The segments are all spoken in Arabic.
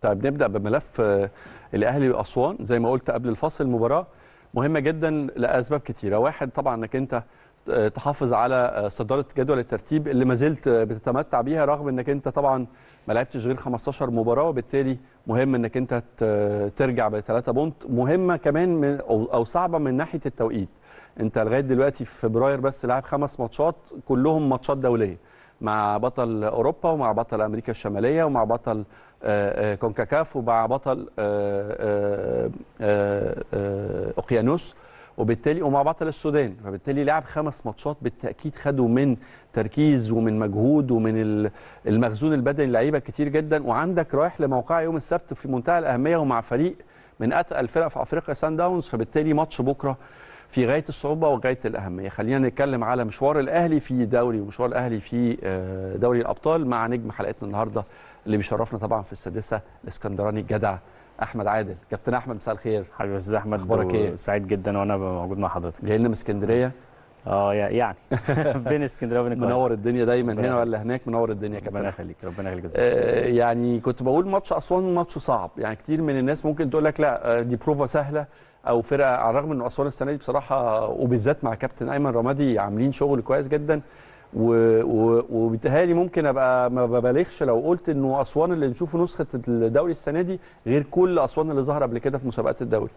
طيب نبدا بملف آه، الاهلي واسوان زي ما قلت قبل الفصل المباراه مهمه جدا لاسباب كثيره واحد طبعا انك انت آه، تحافظ على آه، صداره جدول الترتيب اللي ما زلت بتتمتع بيها رغم انك انت طبعا ما لعبتش غير 15 مباراه وبالتالي مهم انك انت ترجع بثلاثه بونت مهمه كمان من او صعبه من ناحيه التوقيت انت لغايه دلوقتي في فبراير بس لعب خمس ماتشات كلهم ماتشات دوليه مع بطل اوروبا ومع بطل امريكا الشماليه ومع بطل آه، آه، كونكاكاف ومع بطل آه، اوقيانوس وبالتالي ومع بطل السودان فبالتالي لعب خمس ماتشات بالتاكيد خدوا من تركيز ومن مجهود ومن المخزون البدني لعيبه كتير جدا وعندك رايح لموقع يوم السبت في منتهى الاهميه ومع فريق من اتقل الفرق في افريقيا سان داونز فبالتالي ماتش بكره في غايه الصعوبه وغايه الاهميه خلينا نتكلم على مشوار الاهلي في دوري ومشوار الاهلي في آه، دوري الابطال مع نجم حلقتنا النهارده اللي بيشرفنا طبعا في السادسه الاسكندراني الجدع احمد عادل كابتن احمد مساء الخير حبيبي استاذ احمد اخبارك ايه سعيد جدا وانا موجود مع حضرتك جاي لنا من اسكندريه اه يعني بين اسكندريه وبين منور الدنيا دايما هنا ولا هناك منور الدنيا كمان ربنا يخليك ربنا يخليك آه يعني كنت بقول ماتش اسوان ماتش صعب يعني كتير من الناس ممكن تقول لك لا آه، دي بروفا سهله او فرقه على الرغم ان اسوان السنه دي بصراحه وبالذات مع كابتن ايمن رمادي عاملين شغل كويس جدا وبتهالي ممكن ابقى ما ببالغش لو قلت انه اسوان اللي نشوفه نسخه الدوري السنه دي غير كل اسوان اللي ظهر قبل كده في مسابقات الدوري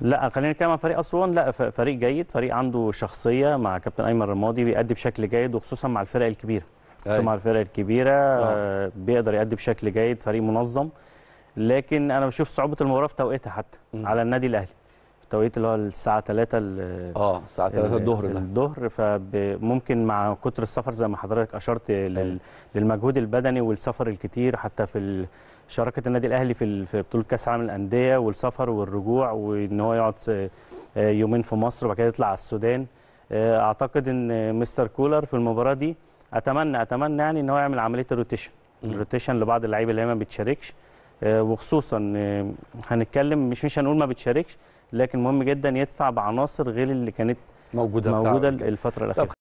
لا خلينا نتكلم عن فريق اسوان لا فريق جيد فريق عنده شخصيه مع كابتن ايمن رمادي بيأدي بشكل جيد وخصوصا مع الفرق الكبيره خصوصا مع الفرق الكبيره أوه. آه، بيقدر يأدي بشكل جيد فريق منظم لكن انا بشوف صعوبه المباراه في توقيتها حتى م. على النادي الاهلي توقيت اللي هو الساعه 3 اه الساعه 3 الظهر ده الظهر فممكن مع كتر السفر زي ما حضرتك اشرت لل... للمجهود البدني والسفر الكتير حتى في شراكه النادي الاهلي في في بطوله كاس العالم الانديه والسفر والرجوع وان هو يقعد آه، يومين في مصر وبعد كده يطلع على السودان آه، اعتقد ان مستر كولر في المباراه دي اتمنى اتمنى يعني ان هو يعمل عمليه الروتيشن الروتيشن لبعض اللعيبه اللي هي ما بتشاركش آه، وخصوصا آه، هنتكلم مش مش هنقول ما بتشاركش لكن مهم جدا يدفع بعناصر غير اللي كانت موجوده موجوده الفتره الاخيره